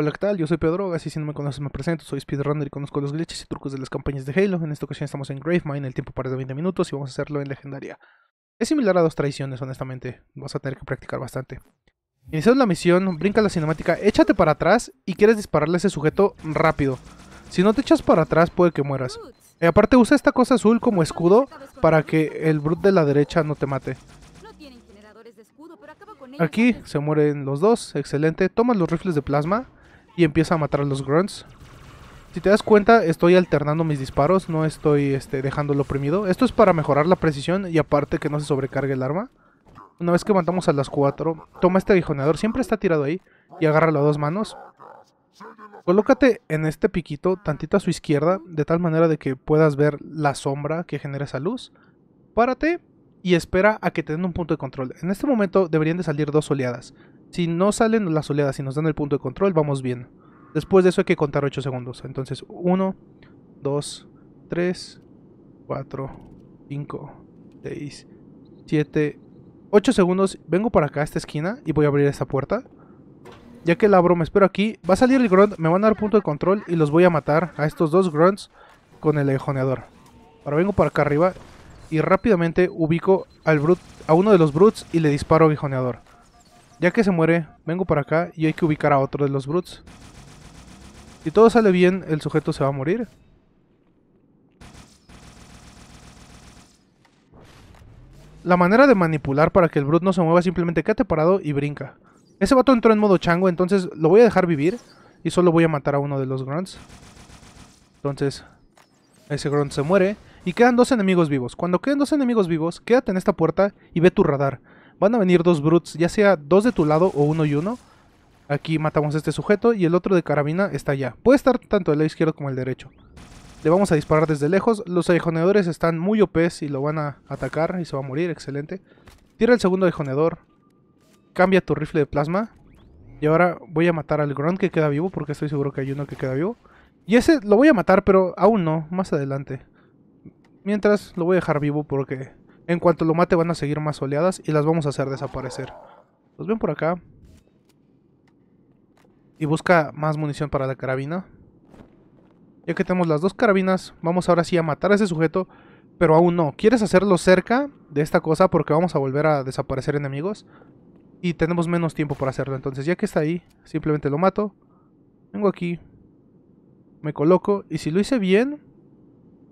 Hola, ¿qué tal? Yo soy Pedro así si no me conoces me presento, soy speedrunner y conozco los glitches y trucos de las campañas de Halo. En esta ocasión estamos en Gravemind, el tiempo para de 20 minutos y vamos a hacerlo en legendaria. Es similar a dos traiciones, honestamente, vas a tener que practicar bastante. Iniciando la misión, brinca la cinemática, échate para atrás y quieres dispararle a ese sujeto rápido. Si no te echas para atrás puede que mueras. Y aparte usa esta cosa azul como escudo para que el brute de la derecha no te mate. Aquí se mueren los dos, excelente. Tomas los rifles de plasma y empieza a matar a los grunts. Si te das cuenta, estoy alternando mis disparos, no estoy este, dejándolo oprimido. Esto es para mejorar la precisión y aparte que no se sobrecargue el arma. Una vez que matamos a las 4, toma este aguijoneador, siempre está tirado ahí, y agárralo a dos manos. Colócate en este piquito, tantito a su izquierda, de tal manera de que puedas ver la sombra que genera esa luz. Párate y espera a que te den un punto de control. En este momento deberían de salir dos oleadas. Si no salen las oleadas y nos dan el punto de control, vamos bien. Después de eso hay que contar 8 segundos. Entonces, 1, 2, 3, 4, 5, 6, 7, 8 segundos. Vengo para acá a esta esquina y voy a abrir esta puerta. Ya que la abro, me espero aquí. Va a salir el grunt, me van a dar punto de control y los voy a matar a estos dos grunts con el ejoneador. Ahora vengo para acá arriba y rápidamente ubico al brut, a uno de los brutes y le disparo guijoneador. Ya que se muere, vengo para acá y hay que ubicar a otro de los Brutes. Si todo sale bien, el sujeto se va a morir. La manera de manipular para que el Brute no se mueva es simplemente quédate parado y brinca. Ese vato entró en modo chango, entonces lo voy a dejar vivir y solo voy a matar a uno de los grunts. Entonces, ese grunt se muere y quedan dos enemigos vivos. Cuando queden dos enemigos vivos, quédate en esta puerta y ve tu radar. Van a venir dos brutes, ya sea dos de tu lado o uno y uno. Aquí matamos a este sujeto y el otro de carabina está allá. Puede estar tanto el lado izquierdo como el derecho. Le vamos a disparar desde lejos. Los aguijoneadores están muy OPs y lo van a atacar y se va a morir. Excelente. Tira el segundo aguijoneador. Cambia tu rifle de plasma. Y ahora voy a matar al Grunt que queda vivo porque estoy seguro que hay uno que queda vivo. Y ese lo voy a matar, pero aún no, más adelante. Mientras lo voy a dejar vivo porque en cuanto lo mate van a seguir más oleadas y las vamos a hacer desaparecer. Los pues ven por acá. Y busca más munición para la carabina. Ya que tenemos las dos carabinas, vamos ahora sí a matar a ese sujeto. Pero aún no. ¿Quieres hacerlo cerca de esta cosa? Porque vamos a volver a desaparecer enemigos. Y tenemos menos tiempo para hacerlo. Entonces ya que está ahí, simplemente lo mato. Vengo aquí. Me coloco. Y si lo hice bien,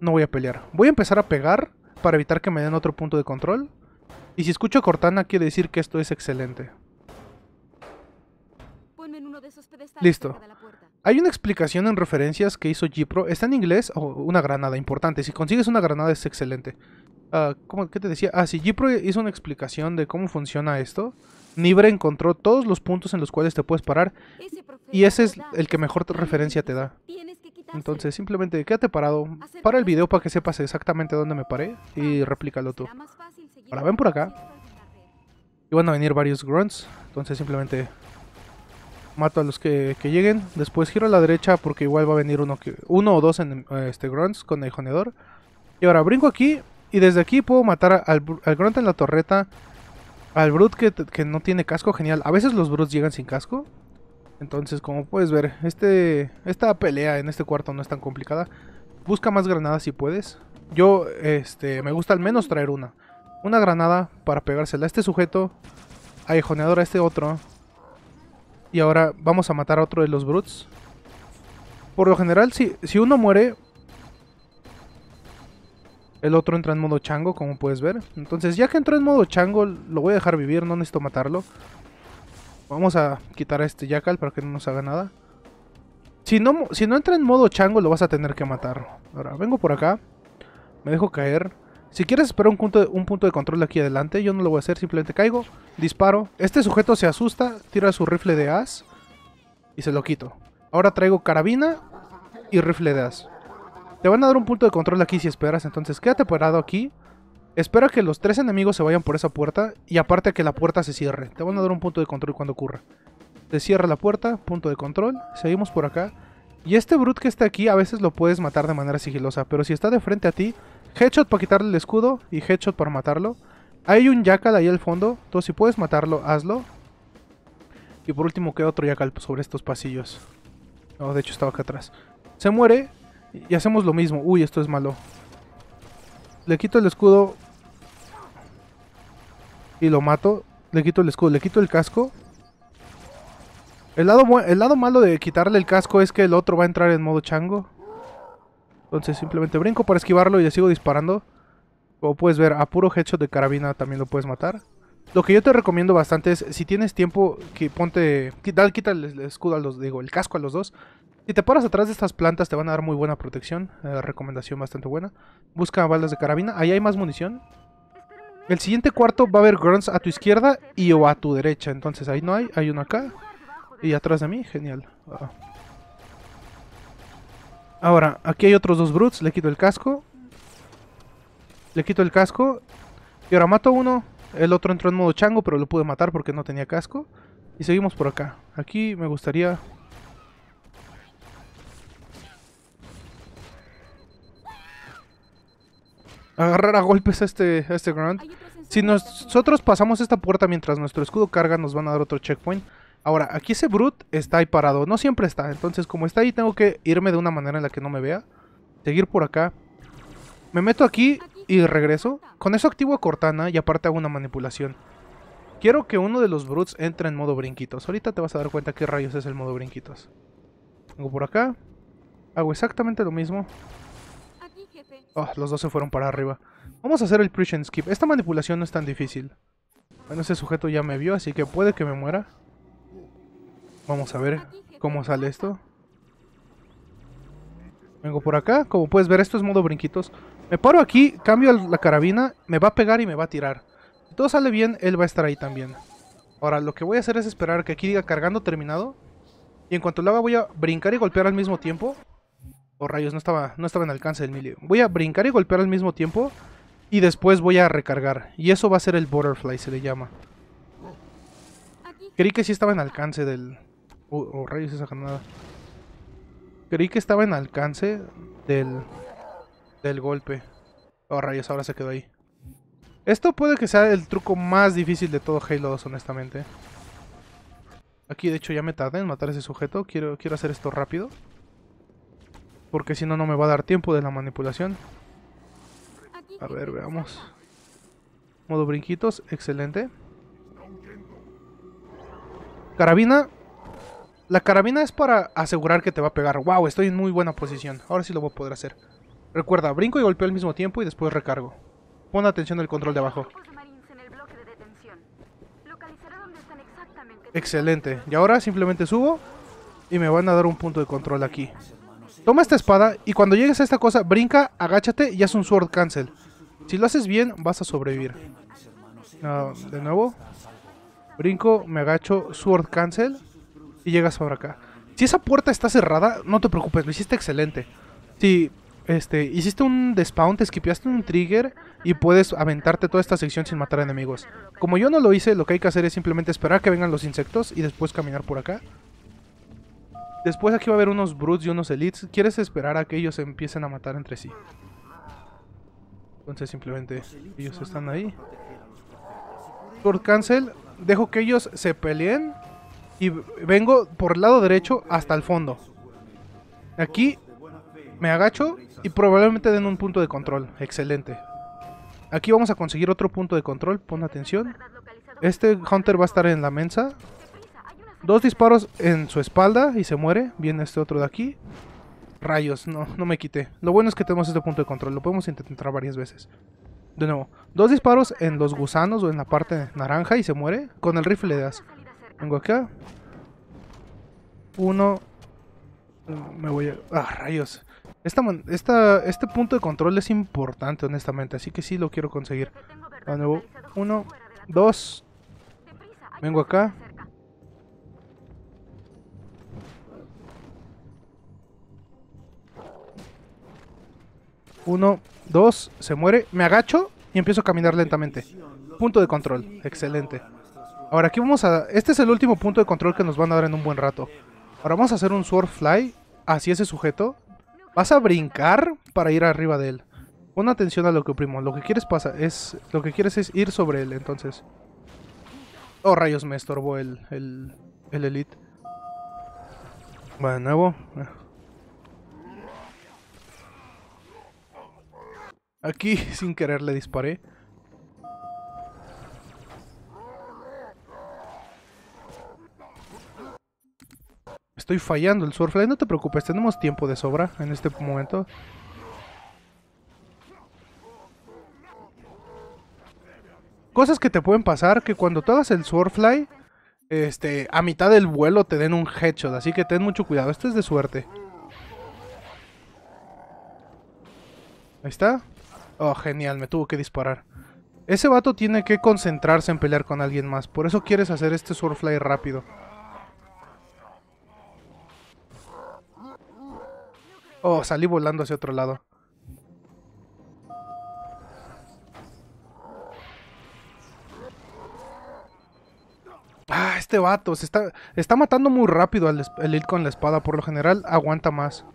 no voy a pelear. Voy a empezar a pegar para evitar que me den otro punto de control. Y si escucho Cortana quiere decir que esto es excelente. Listo. Hay una explicación en referencias que hizo Jipro Está en inglés o una granada importante. Si consigues una granada es excelente. Ah, ¿cómo, ¿Qué te decía? Ah, sí, Gipro hizo una explicación de cómo funciona esto. Nibre encontró todos los puntos en los cuales te puedes parar. Y ese es el que mejor referencia te da. Entonces simplemente quédate parado, para el video para que sepas exactamente dónde me paré y replícalo tú. Ahora ven por acá. Y van a venir varios grunts, entonces simplemente mato a los que, lleguen. Después giro a la derecha porque igual va a venir uno, que, uno o dos en, eh, este grunts con el jonedor. Y ahora brinco aquí y desde aquí puedo matar al, grunt en la torreta. Al brute que, que no tiene casco, genial. A veces los brutes llegan sin casco. Entonces, como puedes ver, este, esta pelea en este cuarto no es tan complicada. Busca más granadas si puedes. Yo, este, me gusta al menos traer una. Una granada para pegársela a este sujeto, Aejoneador a este otro. Y ahora vamos a matar a otro de los Brutes. Por lo general, si, si uno muere, el otro entra en modo chango, como puedes ver. Entonces, ya que entró en modo chango, lo voy a dejar vivir, no necesito matarlo. Vamos a quitar a este Jackal para que no nos haga nada. Si no, si no entra en modo chango, lo vas a tener que matar. Ahora, vengo por acá. Me dejo caer. Si quieres esperar un punto, un punto de control aquí adelante, yo no lo voy a hacer, simplemente caigo, disparo. Este sujeto se asusta, tira su rifle de as y se lo quito. Ahora traigo carabina y rifle de as. Te van a dar un punto de control aquí si esperas, entonces quédate parado aquí. Espera que los tres enemigos se vayan por esa puerta y aparte que la puerta se cierre. Te van a dar un punto de control cuando ocurra. Se cierra la puerta, punto de control, seguimos por acá. Y este brut que está aquí a veces lo puedes matar de manera sigilosa, pero si está de frente a ti, headshot para quitarle el escudo y headshot para matarlo. Hay un Yakal ahí al fondo, entonces si puedes matarlo, hazlo. Y por último queda otro Yakal sobre estos pasillos. No, de hecho estaba acá atrás. Se muere y hacemos lo mismo. Uy, esto es malo. Le quito el escudo, y lo mato, le quito el escudo, le quito el casco. El lado, el lado malo de quitarle el casco es que el otro va a entrar en modo chango. Entonces simplemente brinco para esquivarlo y le sigo disparando. Como puedes ver, a puro headshot de carabina también lo puedes matar. Lo que yo te recomiendo bastante es, si tienes tiempo, que ponte... Quita, quita el escudo a los... digo, el casco a los dos. Si te paras atrás de estas plantas te van a dar muy buena protección. Eh, recomendación bastante buena. Busca balas de carabina. Ahí hay más munición. El siguiente cuarto va a haber grunts a tu izquierda y o a tu derecha. Entonces ahí no hay, hay uno acá. Y atrás de mí, genial. Ah. Ahora, aquí hay otros dos brutes. Le quito el casco. Le quito el casco. Y ahora mato a uno. El otro entró en modo chango, pero lo pude matar porque no tenía casco. Y seguimos por acá. Aquí me gustaría agarrar a golpes este, este ground. Si nosotros pasamos esta puerta mientras nuestro escudo carga, nos van a dar otro checkpoint. Ahora, aquí ese Brute está ahí parado. No siempre está. Entonces, como está ahí, tengo que irme de una manera en la que no me vea. Seguir por acá. Me meto aquí y regreso. Con eso activo a Cortana y aparte hago una manipulación. Quiero que uno de los Brutes entre en modo brinquitos. Ahorita te vas a dar cuenta qué rayos es el modo brinquitos. Vengo por acá. Hago exactamente lo mismo. Oh, los dos se fueron para arriba. Vamos a hacer el Preach and Skip. Esta manipulación no es tan difícil. Bueno, ese sujeto ya me vio, así que puede que me muera. Vamos a ver cómo sale esto. Vengo por acá. Como puedes ver, esto es modo brinquitos. Me paro aquí, cambio la carabina, me va a pegar y me va a tirar. Si todo sale bien, él va a estar ahí también. Ahora, lo que voy a hacer es esperar que aquí diga cargando terminado. Y en cuanto lo haga voy a brincar y golpear al mismo tiempo. Oh, rayos, no estaba, no estaba en alcance del milio. Voy a brincar y golpear al mismo tiempo. Y después voy a recargar. Y eso va a ser el butterfly, se le llama. Creí que sí estaba en alcance del... Oh, rayos, esa granada. Creí que estaba en alcance del... Del golpe. Oh, rayos, ahora se quedó ahí. Esto puede que sea el truco más difícil de todo Halo 2, honestamente. Aquí, de hecho, ya me tardé en matar a ese sujeto. Quiero, quiero hacer esto rápido. Porque si no, no me va a dar tiempo de la manipulación. A ver, veamos. Modo brinquitos, excelente. Carabina. La carabina es para asegurar que te va a pegar. ¡Wow! Estoy en muy buena posición. Ahora sí lo voy a poder hacer. Recuerda, brinco y golpeo al mismo tiempo y después recargo. Pon atención al control de abajo. Excelente. Y ahora simplemente subo y me van a dar un punto de control aquí. Toma esta espada y cuando llegues a esta cosa, brinca, agáchate y haz un sword cancel. Si lo haces bien, vas a sobrevivir. de nuevo. Brinco, me agacho, sword cancel y llegas para acá. Si esa puerta está cerrada, no te preocupes, lo hiciste excelente. Si este, hiciste un despawn, te esquipeaste un trigger y puedes aventarte toda esta sección sin matar enemigos. Como yo no lo hice, lo que hay que hacer es simplemente esperar que vengan los insectos y después caminar por acá. Después aquí va a haber unos Brutes y unos Elites. ¿Quieres esperar a que ellos empiecen a matar entre sí? Entonces simplemente ellos están ahí. Sword Cancel. Dejo que ellos se peleen. Y vengo por el lado derecho hasta el fondo. Aquí me agacho y probablemente den un punto de control. Excelente. Aquí vamos a conseguir otro punto de control. Pon atención. Este Hunter va a estar en la mensa. Dos disparos en su espalda y se muere. Viene este otro de aquí. Rayos, no, no me quité. Lo bueno es que tenemos este punto de control. Lo podemos intentar varias veces. De nuevo, dos disparos en los gusanos o en la parte naranja y se muere. Con el rifle le das. Vengo acá. Uno. Me voy a... Ah, rayos. Esta, esta, este punto de control es importante, honestamente. Así que sí lo quiero conseguir. De nuevo, uno, dos. Vengo acá. Uno, dos, se muere. Me agacho y empiezo a caminar lentamente. Punto de control. Excelente. Ahora aquí vamos a... Este es el último punto de control que nos van a dar en un buen rato. Ahora vamos a hacer un sword fly hacia ese sujeto. Vas a brincar para ir arriba de él. Pon atención a lo que oprimo. Lo que quieres pasa es... Lo que quieres es ir sobre él, entonces. Oh, rayos, me estorbó el... El, el elite. Bueno, nuevo. Eh. Aquí, sin querer, le disparé. Estoy fallando el swordfly. no te preocupes, tenemos tiempo de sobra en este momento. Cosas que te pueden pasar, que cuando tú hagas el swordfly, este, a mitad del vuelo te den un headshot, así que ten mucho cuidado, esto es de suerte. Ahí está. Oh, genial, me tuvo que disparar. Ese vato tiene que concentrarse en pelear con alguien más. Por eso quieres hacer este Surfly rápido. Oh, salí volando hacia otro lado. Ah, este vato se está, está matando muy rápido al, el con la espada. Por lo general, aguanta más.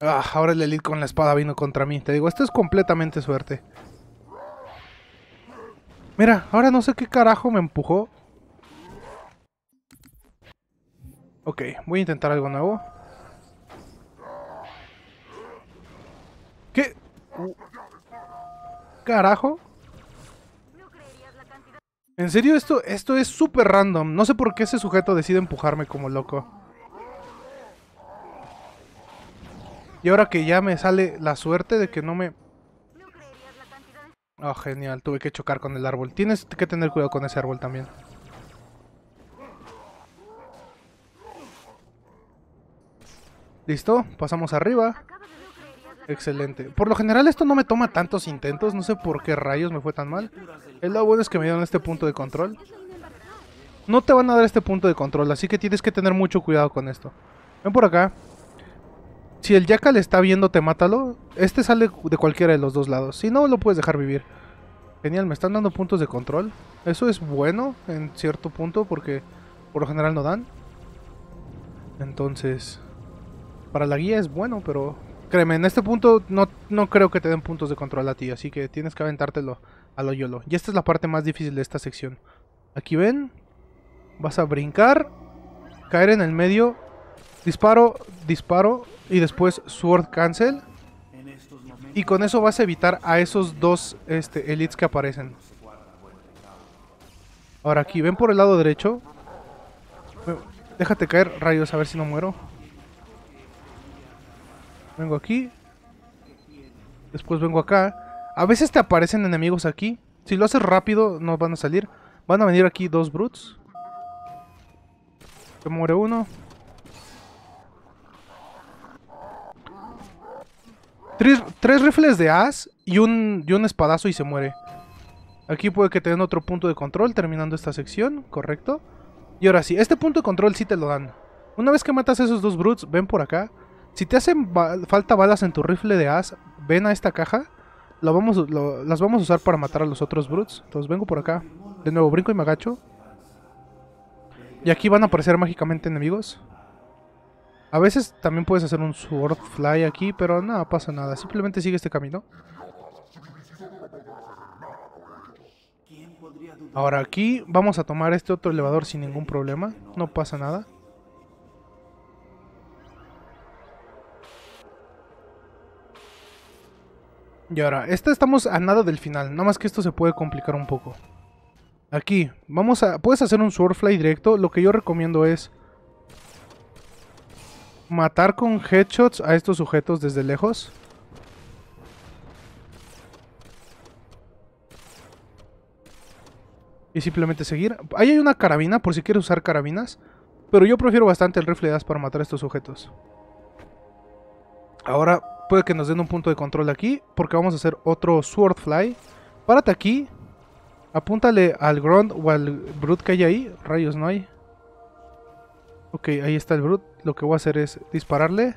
Ah, ahora el elite con la espada vino contra mí. Te digo, esto es completamente suerte. Mira, ahora no sé qué carajo me empujó. Ok, voy a intentar algo nuevo. ¿Qué? ¿Carajo? En serio, esto, esto es súper random. No sé por qué ese sujeto decide empujarme como loco. Y ahora que ya me sale la suerte de que no me... oh, genial, tuve que chocar con el árbol. Tienes que tener cuidado con ese árbol también. Listo, pasamos arriba. Excelente. Por lo general esto no me toma tantos intentos, no sé por qué rayos me fue tan mal. El lado bueno es que me dieron este punto de control. No te van a dar este punto de control, así que tienes que tener mucho cuidado con esto. Ven por acá. Si el Jackal está viendo, te mátalo. Este sale de cualquiera de los dos lados. Si no, lo puedes dejar vivir. Genial, me están dando puntos de control. Eso es bueno en cierto punto porque por lo general no dan. Entonces, para la guía es bueno, pero créeme, en este punto no, no creo que te den puntos de control a ti, así que tienes que aventártelo a lo YOLO. Y esta es la parte más difícil de esta sección. Aquí ven, vas a brincar, caer en el medio Disparo, disparo y después Sword Cancel. Y con eso vas a evitar a esos dos este, elites que aparecen. Ahora aquí, ven por el lado derecho. Déjate caer rayos, a ver si no muero. Vengo aquí. Después vengo acá. A veces te aparecen enemigos aquí. Si lo haces rápido, no van a salir. Van a venir aquí dos brutes. Se muere uno. Tres, rifles de as y un, un espadazo y se muere. Aquí puede que te den otro punto de control terminando esta sección, correcto. Y ahora sí, este punto de control sí te lo dan. Una vez que matas a esos dos brutes, ven por acá. Si te hacen falta balas en tu rifle de as, ven a esta caja. Lo vamos, las vamos a usar para matar a los otros brutes. Entonces vengo por acá. De nuevo, brinco y me agacho. Y aquí van a aparecer mágicamente enemigos. A veces también puedes hacer un fly aquí, pero nada, pasa nada. Simplemente sigue este camino. Ahora aquí vamos a tomar este otro elevador sin ningún problema. No pasa nada. Y ahora, esta estamos a nada del final, nada más que esto se puede complicar un poco. Aquí, vamos a... Puedes hacer un Swordfly directo, lo que yo recomiendo es matar con headshots a estos sujetos desde lejos. Y simplemente seguir. Ahí hay una carabina, por si quieres usar carabinas. Pero yo prefiero bastante el rifle de as para matar a estos sujetos. Ahora puede que nos den un punto de control aquí. Porque vamos a hacer otro Swordfly. Párate aquí. Apúntale al Grunt o al Brute que hay ahí. Rayos no hay. Ok, ahí está el Brute lo que voy a hacer es dispararle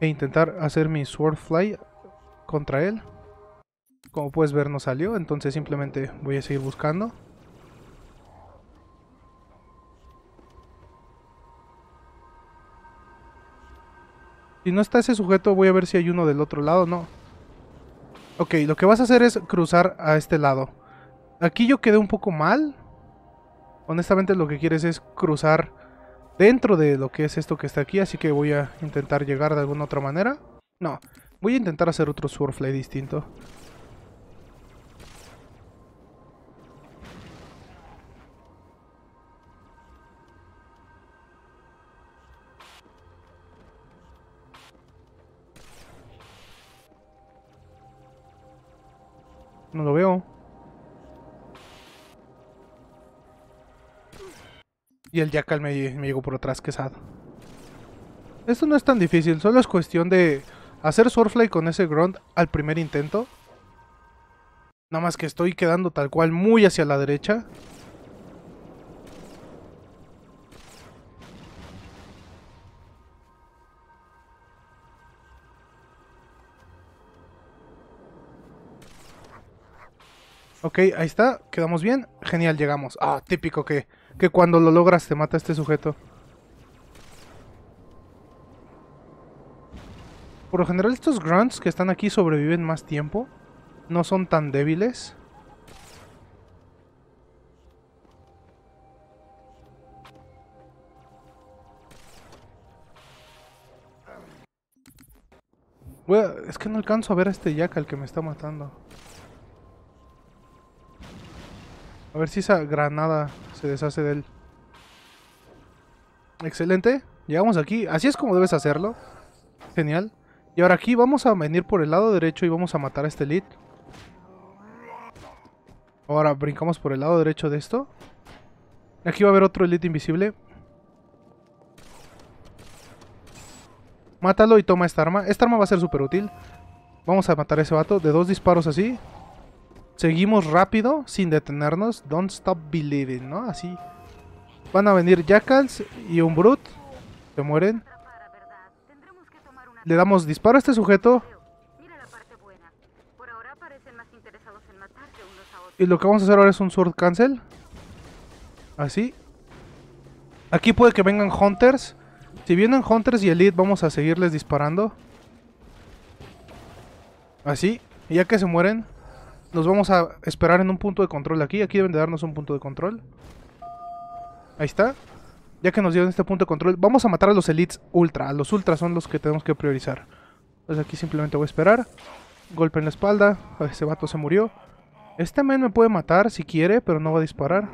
e intentar hacer mi sword fly contra él. Como puedes ver no salió, entonces simplemente voy a seguir buscando. Si no está ese sujeto, voy a ver si hay uno del otro lado, no. Ok, lo que vas a hacer es cruzar a este lado. Aquí yo quedé un poco mal. Honestamente lo que quieres es cruzar dentro de lo que es esto que está aquí, así que voy a intentar llegar de alguna otra manera. No, voy a intentar hacer otro Swordfly distinto. No lo veo. Y el Jackal me, llegó por atrás, quesado. Esto no es tan difícil, solo es cuestión de hacer Swordfly con ese Grunt al primer intento. Nada más que estoy quedando tal cual muy hacia la derecha. Ok, ahí está, quedamos bien. Genial, llegamos. Ah, típico que que cuando lo logras te mata este sujeto. Por lo general estos grunts que están aquí sobreviven más tiempo. No son tan débiles. es que no alcanzo a ver a este Jack al que me está matando. A ver si esa granada se deshace de él. Excelente. Llegamos aquí. Así es como debes hacerlo. Genial. Y ahora aquí vamos a venir por el lado derecho y vamos a matar a este elite Ahora brincamos por el lado derecho de esto. Aquí va a haber otro elite invisible. Mátalo y toma esta arma. Esta arma va a ser súper útil. Vamos a matar a ese vato. De dos disparos así. Seguimos rápido, sin detenernos. Don't stop believing, ¿no? Así. Van a venir Jackals y un Brute, Se mueren. Le damos disparo a este sujeto. Y lo que vamos a hacer ahora es un sword cancel. Así. Aquí puede que vengan hunters. Si vienen hunters y elite vamos a seguirles disparando. Así. Y ya que se mueren, nos vamos a esperar en un punto de control aquí. Aquí deben de darnos un punto de control. Ahí está. Ya que nos dieron este punto de control, vamos a matar a los elites ultra. los ultra son los que tenemos que priorizar. Entonces aquí simplemente voy a esperar. Golpe en la espalda. Ah, ese vato se murió. Este men me puede matar si quiere, pero no va a disparar.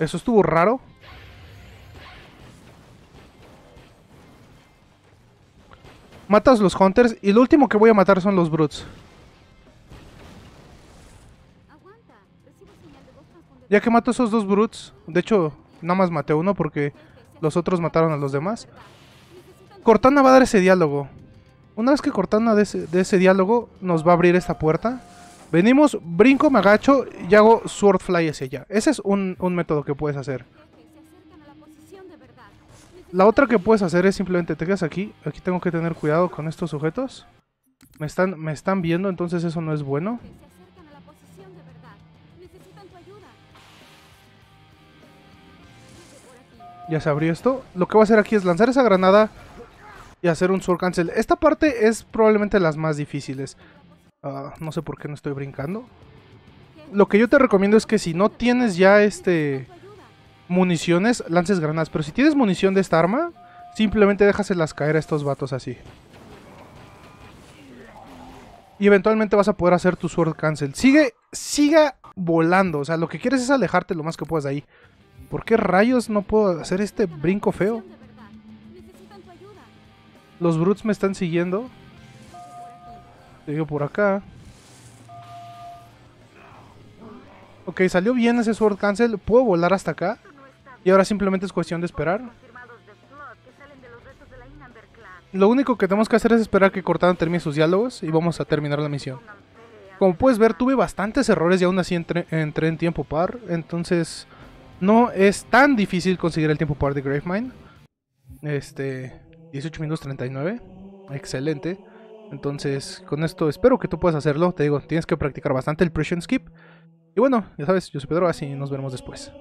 Eso estuvo raro. Matas los Hunters y lo último que voy a matar son los Brutes. Ya que mato esos dos Brutes, de hecho, nada más maté uno porque los otros mataron a los demás. Cortana va a dar ese diálogo. Una vez que Cortana de ese, diálogo, nos va a abrir esta puerta. Venimos, brinco, me agacho y hago sword fly hacia allá. Ese es un método que puedes hacer. La otra que puedes hacer es simplemente te quedas aquí. Aquí tengo que tener cuidado con estos sujetos. Me están, me están viendo, entonces eso no es bueno. Ya se abrió esto. Lo que voy a hacer aquí es lanzar esa granada y hacer un sword cancel. Esta parte es probablemente las más difíciles. Ah, no sé por qué no estoy brincando. Lo que yo te recomiendo es que si no tienes ya este municiones, lances granadas. Pero si tienes munición de esta arma, simplemente déjaselas caer a estos vatos así. Y eventualmente vas a poder hacer tu sword cancel. Sigue, siga volando. O sea, lo que quieres es alejarte lo más que puedas de ahí. ¿Por qué rayos no puedo hacer este brinco feo? Los brutes me están siguiendo. digo por acá. Ok, salió bien ese sword cancel. ¿Puedo volar hasta acá? Y ahora simplemente es cuestión de esperar. Lo único que tenemos que hacer es esperar que Cortana termine sus diálogos y vamos a terminar la misión. Como puedes ver, tuve bastantes errores y aún así entré, en tiempo par. Entonces, no es tan difícil conseguir el tiempo par de Gravemind. Este, 18 minutos 39. Excelente. Entonces, con esto espero que tú puedas hacerlo. Te digo, tienes que practicar bastante el Prussian Skip. Y bueno, ya sabes, yo soy Pedro, así nos vemos después.